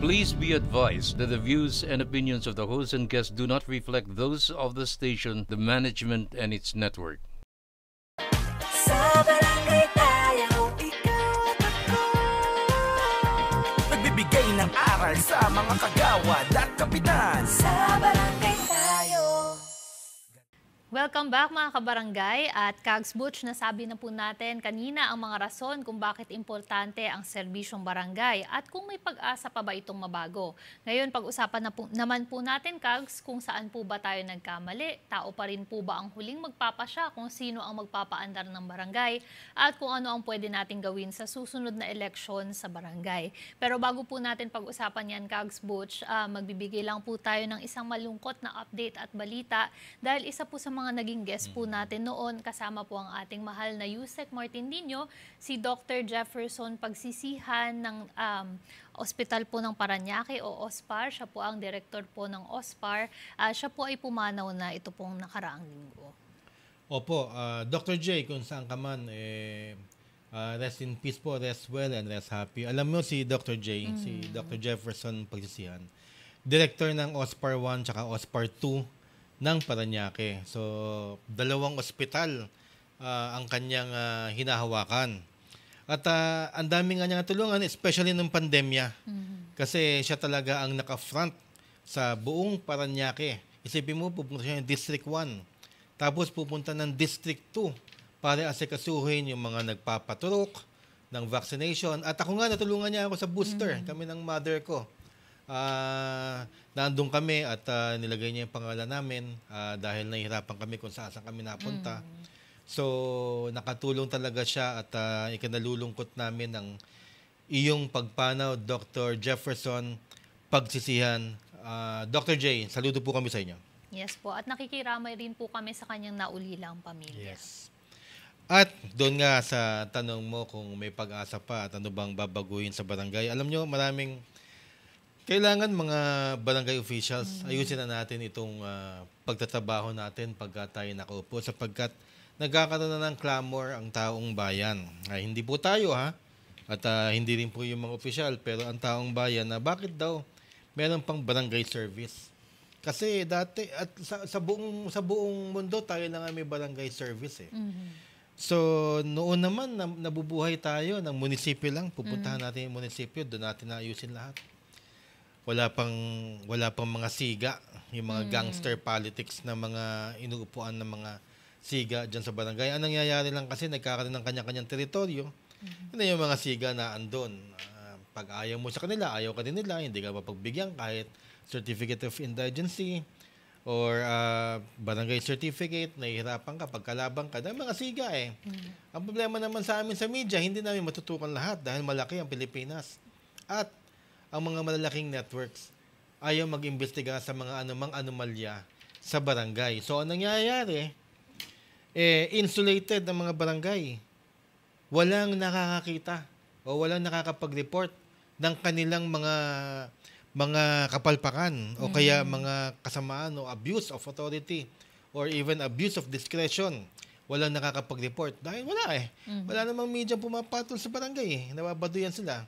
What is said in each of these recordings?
Please be advised that the views and opinions of the host and guest do not reflect those of the station, the management, and its network. Nagbibigay ng aral sa mga kagawad Welcome back mga kabarangay at Kags Butch, nasabi na po natin kanina ang mga rason kung bakit importante ang serbisyong barangay at kung may pag-asa pa ba itong mabago. Ngayon pag-usapan na po, naman po natin Kags kung saan po ba tayo nagkamali, tao pa rin po ba ang huling magpapasya kung sino ang magpapaandar ng barangay at kung ano ang pwede natin gawin sa susunod na eleksyon sa barangay. Pero bago po natin pag-usapan yan Kags Butch, uh, magbibigay lang po tayo ng isang malungkot na update at balita dahil isa po sa mga mga naging guest po mm. natin noon. Kasama po ang ating mahal na Yusek Martindino, si Dr. Jefferson Pagsisihan ng um, Ospital po ng Paranaque o OSPAR. Siya po ang director po ng OSPAR. Uh, ah, siya po ay pumanaw na ito pong nakaraang linggo. Opo, uh, ah, Dr. J, kung saan ka man, eh, uh, rest in peace po, rest well, and rest happy. Alam mo si Dr. J, mm. si Dr. Jefferson Pagsisihan, director ng OSPAR 1 tsaka OSPAR 2 ng Paranaque. So, dalawang ospital uh, ang kanyang uh, hinahawakan. At uh, ang dami nga niya tulungan, especially nung pandemya. Mm-hmm. Kasi siya talaga ang naka-front sa buong Paranaque. Isipin mo, pupunta siya ng District 1. Tapos pupunta ng District 2 para asikasuhin yung mga nagpapaturok ng vaccination. At ako nga, natulungan niya ako sa booster. Mm-hmm. Kami ng mother ko uh, nandun kami at uh, nilagay niya yung pangalan namin uh, dahil nahihirapan kami kung saan saan kami napunta. Mm. So, nakatulong talaga siya at uh, ikinalulungkot namin ng iyong pagpanaw, Dr. Jefferson Pagsisihan. Uh, Dr. J, saludo po kami sa inyo. Yes po, at nakikiramay rin po kami sa kanyang naulilang pamilya. Yes. At doon nga sa tanong mo kung may pag-asa pa at ano bang babaguhin sa barangay. Alam nyo, maraming kailangan mga barangay officials, mm-hmm. ayusin na natin itong uh, pagtatrabaho natin pagka tayo nakaupo sapagkat nagkakaroon na ng clamor ang taong bayan. Ay, hindi po tayo ha, at uh, hindi rin po yung mga official, pero ang taong bayan na bakit daw meron pang barangay service? Kasi dati at sa, sa buong sa buong mundo tayo na nga may barangay service eh. Mm-hmm. So noon naman nabubuhay tayo ng munisipyo lang, pupuntahan mm-hmm. natin yung munisipyo, doon natin naayusin lahat wala pang wala pang mga siga, yung mga mm. gangster politics na mga inuupuan ng mga siga diyan sa barangay. Ang nangyayari lang kasi nagkakaroon ng kanya-kanyang teritoryo. Mm-hmm. Yun yung mga siga na andon. Uh, ah, pag ayaw mo sa kanila, ayaw ka din nila, hindi ka mapagbigyan kahit certificate of indigency or uh, barangay certificate, nahihirapan ka, pagkalabang ka, dahil mga siga eh. Mm-hmm. Ang problema naman sa amin sa media, hindi namin matutukan lahat dahil malaki ang Pilipinas. At ang mga malalaking networks ayaw mag-imbestiga sa mga anumang anomalya sa barangay. So, ang nangyayari, eh, insulated ang mga barangay. Walang nakakakita o walang nakakapag-report ng kanilang mga mga kapalpakan mm-hmm. o kaya mm. mga kasamaan o abuse of authority or even abuse of discretion. Walang nakakapag-report. Dahil wala eh. Mm-hmm. Wala namang media pumapatol sa barangay. Eh. Nababaduyan sila.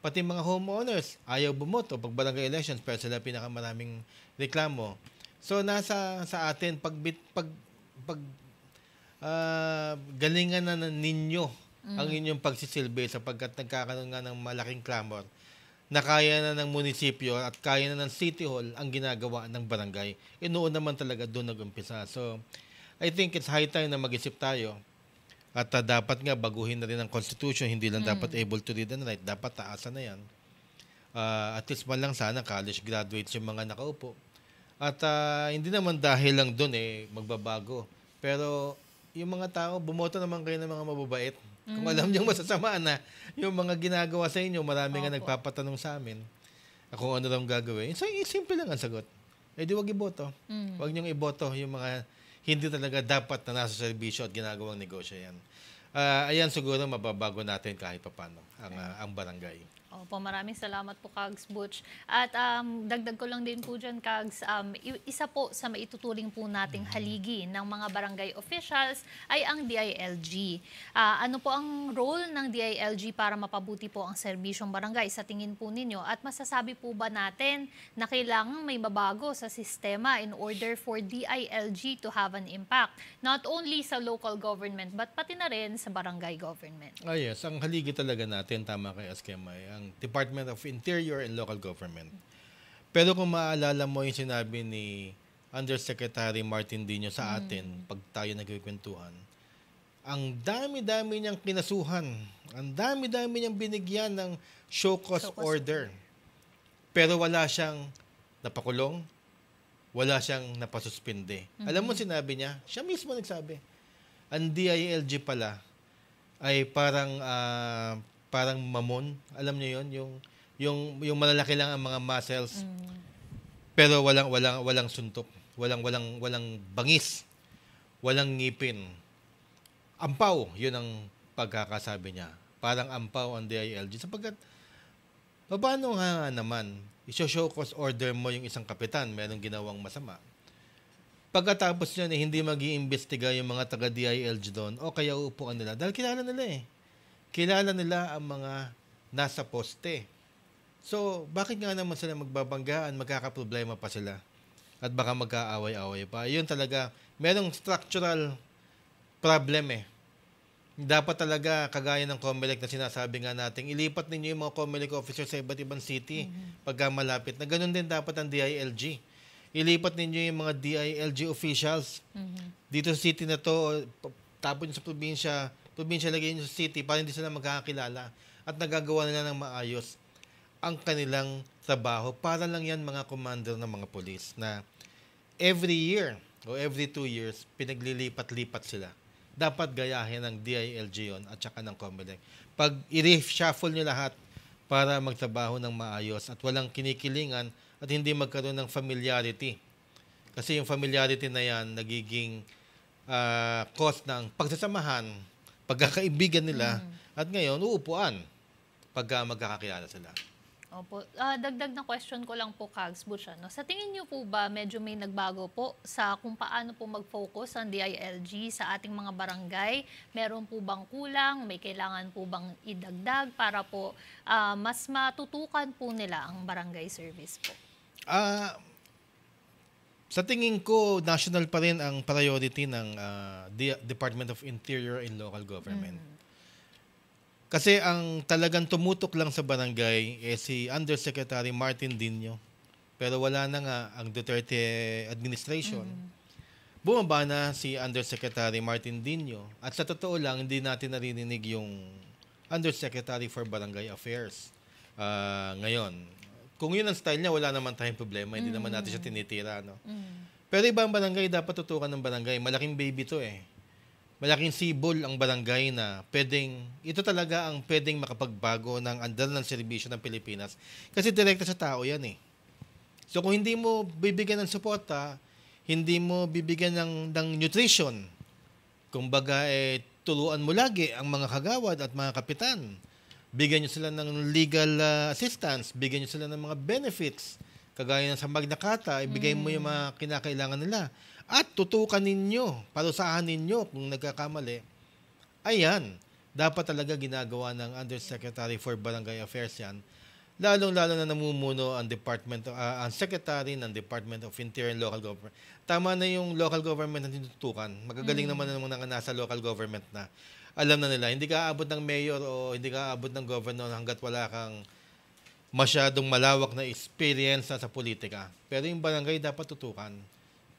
Pati mga homeowners, ayaw bumoto pag barangay elections pero sila pinakamaraming reklamo. So nasa sa atin pag pag pag uh, galingan na ninyo mm. ang inyong pagsisilbi sapagkat nagkakaroon nga ng malaking clamor na kaya na ng munisipyo at kaya na ng city hall ang ginagawa ng barangay. Inoon eh, naman talaga doon nag-umpisa. So, I think it's high time na mag-isip tayo at uh, dapat nga baguhin na rin ang constitution, hindi lang mm. dapat able to read and write, dapat taasan na yan. Uh, at least man lang sana college graduates yung mga nakaupo. At uh, hindi naman dahil lang doon eh magbabago. Pero yung mga tao, bumoto naman kayo ng mga mababait. Mm. Kung alam mm. niyo masasamaan na yung mga ginagawa sa inyo, marami nga nagpapatanong sa amin kung ano daw gagawin. So, eh, simple lang ang sagot. Eh di wag iboto. Mm. Wag niyong iboto yung mga hindi talaga dapat na nasa serbisyo at ginagawang negosyo yan uh, ayan siguro mababago natin kahit papano ang, uh, ang barangay. po maraming salamat po Kags Butch. At um, dagdag ko lang din po diyan Kags, um, isa po sa maituturing po nating mm-hmm. haligi ng mga barangay officials ay ang DILG. Uh, ah, ano po ang role ng DILG para mapabuti po ang serbisyong barangay sa tingin po ninyo? At masasabi po ba natin na kailangan may mabago sa sistema in order for DILG to have an impact? Not only sa local government but pati na rin sa barangay government. Oh yes. Ang haligi talaga natin, tama kay Askemay, ang Department of Interior and Local Government. Pero kung maalala mo yung sinabi ni Undersecretary Martin Dino sa mm. atin mm. pag tayo nagkikwentuhan, ang dami-dami niyang kinasuhan, ang dami-dami niyang binigyan ng show cause, show cause order. Pero wala siyang napakulong, wala siyang napasuspinde. Mm-hmm. Alam mo mm-hmm. sinabi niya, siya mismo nagsabi. Ang DILG pala, ay parang uh, parang mamon. Alam niyo 'yon, yung yung yung malalaki lang ang mga muscles. Mm. Pero walang walang walang suntok, walang walang walang bangis, walang ngipin. Ampaw, 'yun ang pagkakasabi niya. Parang ampaw ang DILG sapagkat paano nga naman i-show cause order mo yung isang kapitan merong ginawang masama. Pagkatapos yun, eh, hindi mag iimbestiga yung mga taga-DILG doon o kaya uupuan nila. Dahil kilala nila eh. Kilala nila ang mga nasa poste. So, bakit nga naman sila magbabanggaan, magkakaproblema pa sila? At baka magkaaway-away pa. Yun talaga, merong structural problem eh. Dapat talaga, kagaya ng COMELEC na sinasabi nga natin, ilipat ninyo yung mga COMELEC officers sa iba't ibang city mm-hmm. pagka malapit. Na ganun din dapat ang DILG ilipat ninyo yung mga DILG officials mm-hmm. dito sa city na to, tapon sa probinsya, probinsya lagay nyo sa city para hindi sila magkakakilala at nagagawa nila ng maayos ang kanilang trabaho. Para lang yan mga commander ng mga polis na every year o every two years, pinaglilipat-lipat sila. Dapat gayahin ng DILG yon at saka ng COMELEC. Pag i-reshuffle nyo lahat para magtrabaho ng maayos at walang kinikilingan at hindi magkaroon ng familiarity. Kasi yung familiarity na yan nagiging uh, cause ng pagsasamahan, pagkakaibigan nila, mm. at ngayon uupuan pagka magkakakilala sila. Opo. Uh, dagdag na question ko lang po, Kags Butch. Ano? Sa tingin niyo po ba medyo may nagbago po sa kung paano po mag-focus ang DILG sa ating mga barangay? Meron po bang kulang? May kailangan po bang idagdag para po uh, mas matutukan po nila ang barangay service po? Ah, sa tingin ko, national pa rin ang priority ng uh, Department of Interior and Local Government. Mm. Kasi ang talagang tumutok lang sa barangay eh si Undersecretary Martin Dino. Pero wala na nga ang Duterte administration. Mm. Bumaba na si Undersecretary Martin Dino. At sa totoo lang, hindi natin narinig yung Undersecretary for Barangay Affairs uh, ngayon kung yun ang style niya, wala naman tayong problema. Hindi mm naman natin siya mm. tinitira. No? Mm-hmm. Pero ibang barangay, dapat tutukan ng barangay. Malaking baby to eh. Malaking sibol ang barangay na pwedeng, ito talaga ang pwedeng makapagbago ng andal ng serbisyo ng Pilipinas. Kasi direkta sa tao yan eh. So kung hindi mo bibigyan ng suporta, hindi mo bibigyan ng, ng nutrition, kumbaga eh, tuluan mo lagi ang mga kagawad at mga kapitan Bigyan nyo sila ng legal uh, assistance, bigyan nyo sila ng mga benefits, kagaya ng sa Magna Carta, ibigay mm. mo yung mga kinakailangan nila. At tutukan ninyo, parusahan ninyo kung nagkakamali. Ayan, dapat talaga ginagawa ng Undersecretary for Barangay Affairs yan. Lalong-lalo na namumuno ang Department uh, ang Secretary ng Department of Interior and Local Government. Tama na yung local government na tinutukan. Magagaling mm. naman ng mga nasa local government na alam na nila, hindi ka aabot ng mayor o hindi ka aabot ng governor hanggat wala kang masyadong malawak na experience sa politika. Pero yung barangay dapat tutukan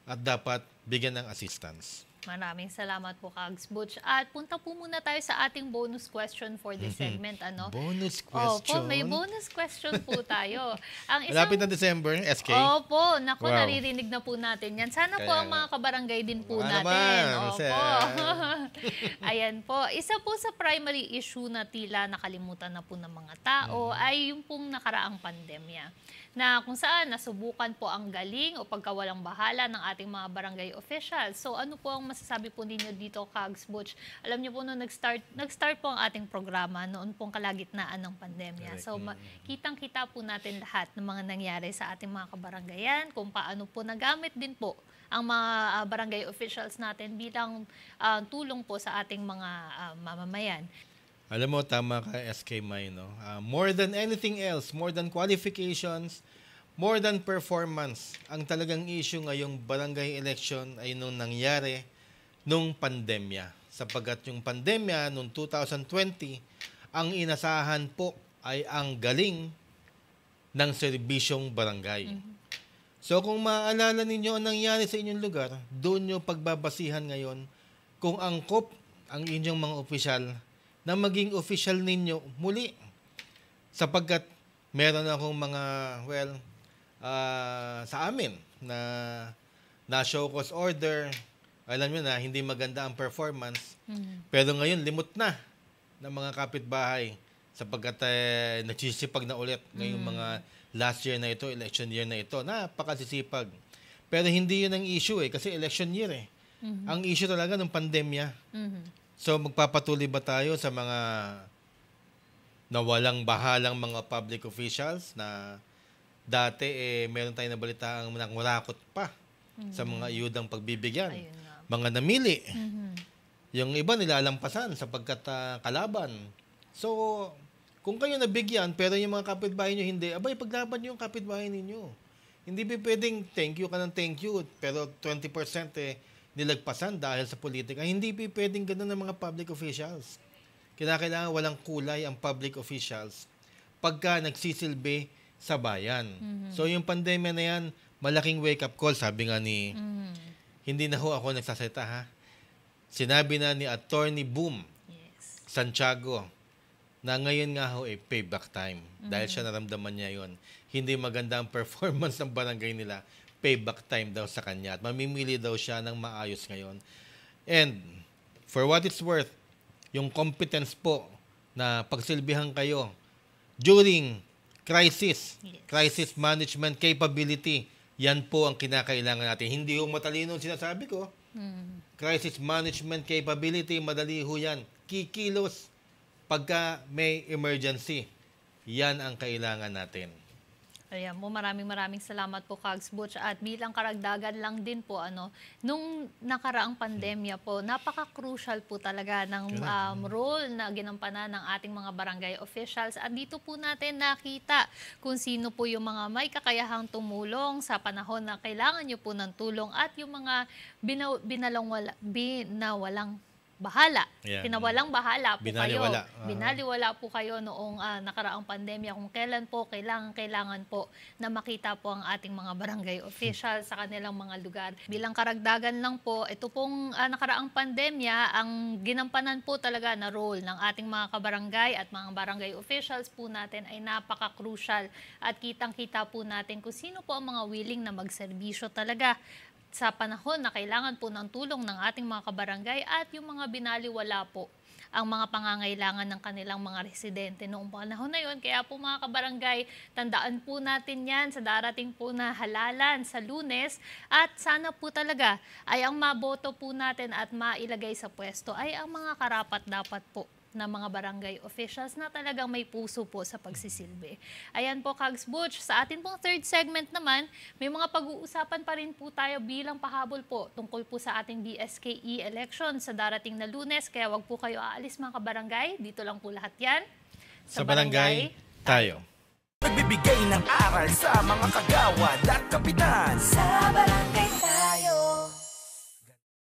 at dapat bigyan ng assistance. Maraming salamat po, Kags Butch. At punta po muna tayo sa ating bonus question for this mm-hmm. segment. ano? bonus question? Opo, may bonus question po tayo. Ang isang, Malapit na December, SK? Opo, naku, wow. naririnig na po natin yan. Sana Kaya, po ang mga kabarangay din po natin. Man, Opo. Ah. Ayan po. Isa po sa primary issue na tila nakalimutan na po ng mga tao hmm. ay yung pong nakaraang pandemya na kung saan nasubukan po ang galing o pagkawalang bahala ng ating mga barangay officials. So ano po ang masasabi po ninyo dito, Kags Butch? Alam niyo po, no, nag-start, nag-start po ang ating programa noon pong kalagitnaan ng pandemya. So, mm. kitang-kita po natin lahat ng mga nangyari sa ating mga kabaranggayan, kung paano po nagamit din po ang mga uh, barangay officials natin bilang uh, tulong po sa ating mga uh, mamamayan. Alam mo, tama ka, SK May, no? Uh, more than anything else, more than qualifications, more than performance, ang talagang issue ngayong barangay election ay nung nangyari nung pandemya. Sapagat yung pandemya nung 2020, ang inasahan po ay ang galing ng serbisyong barangay. Mm-hmm. So kung maaalala ninyo ang nangyari sa inyong lugar, doon nyo pagbabasihan ngayon kung angkop ang inyong mga opisyal na maging official ninyo muli. Sapagkat meron akong mga, well, uh, sa amin na na show cause order, alam nyo na, hindi maganda ang performance. Mm-hmm. Pero ngayon, limot na ng mga kapitbahay sapagkat eh, nagsisipag na ulit ngayong mm-hmm. mga last year na ito, election year na ito. Napakasisipag. Pero hindi yun ang issue eh, kasi election year eh. Mm-hmm. Ang issue talaga ng pandemya. Mm-hmm. So magpapatuloy ba tayo sa mga nawalang bahalang mga public officials na dati eh meron tayong nabalitaang nangwarakot pa mm-hmm. sa hmm. mga ayudang pagbibigyan. Ayun mga namili. Mm-hmm. Yung iba nilalampasan sapagkat uh, kalaban. So, kung kayo nabigyan, pero yung mga kapitbahay nyo hindi, abay, paglaban nyo yung kapitbahay ninyo. Hindi ba pwedeng thank you ka ng thank you, pero 20% eh, nilagpasan dahil sa politika. Hindi pa pwedeng ganun ng mga public officials. Kinakailangan walang kulay ang public officials pagka nagsisilbi sa bayan. Mm-hmm. So yung pandemya na yan, malaking wake-up call, sabi nga ni mm-hmm hindi na ho ako nagsasalita ha. Sinabi na ni Attorney Boom yes. Santiago na ngayon nga ho ay payback time. Mm-hmm. Dahil siya naramdaman niya yon Hindi maganda ang performance ng barangay nila. Payback time daw sa kanya. At mamimili daw siya ng maayos ngayon. And for what it's worth, yung competence po na pagsilbihan kayo during crisis, yes. crisis management capability yan po ang kinakailangan natin. Hindi yung matalino sinasabi ko. Hmm. Crisis management capability, madali ho yan. Kikilos pagka may emergency. Yan ang kailangan natin. Ayan po, maraming maraming salamat po Kags Butch. At bilang karagdagan lang din po, ano, nung nakaraang pandemya po, napaka-crucial po talaga ng um, role na ginampanan ng ating mga barangay officials. At dito po natin nakita kung sino po yung mga may kakayahang tumulong sa panahon na kailangan nyo po ng tulong at yung mga binaw, binalawala, binawalang bahala. Yeah. Tinawalang bahala po Binaliwala. kayo. Uh-huh. Binaliwala po kayo noong uh, nakaraang pandemya kung kailan po kailangan kailangan po na makita po ang ating mga barangay official sa kanilang mga lugar. Bilang karagdagan lang po, ito pong uh, nakaraang pandemya ang ginampanan po talaga na role ng ating mga kabarangay at mga barangay officials po natin ay napaka-crucial at kitang-kita po natin kung sino po ang mga willing na magserbisyo talaga sa panahon na kailangan po ng tulong ng ating mga kabarangay at yung mga binaliwala po ang mga pangangailangan ng kanilang mga residente noong panahon na yon. Kaya po mga kabarangay, tandaan po natin yan sa darating po na halalan sa lunes at sana po talaga ay ang maboto po natin at mailagay sa pwesto ay ang mga karapat dapat po na mga barangay officials na talagang may puso po sa pagsisilbi. Ayan po, Kags Butch, sa atin pong third segment naman, may mga pag-uusapan pa rin po tayo bilang pahabol po tungkol po sa ating BSKE election sa darating na lunes. Kaya wag po kayo aalis mga kabarangay. Dito lang po lahat yan. Sa, sa barangay, barangay tayo. Nagbibigay ng aral sa mga kagawad at kapitan. Sa barangay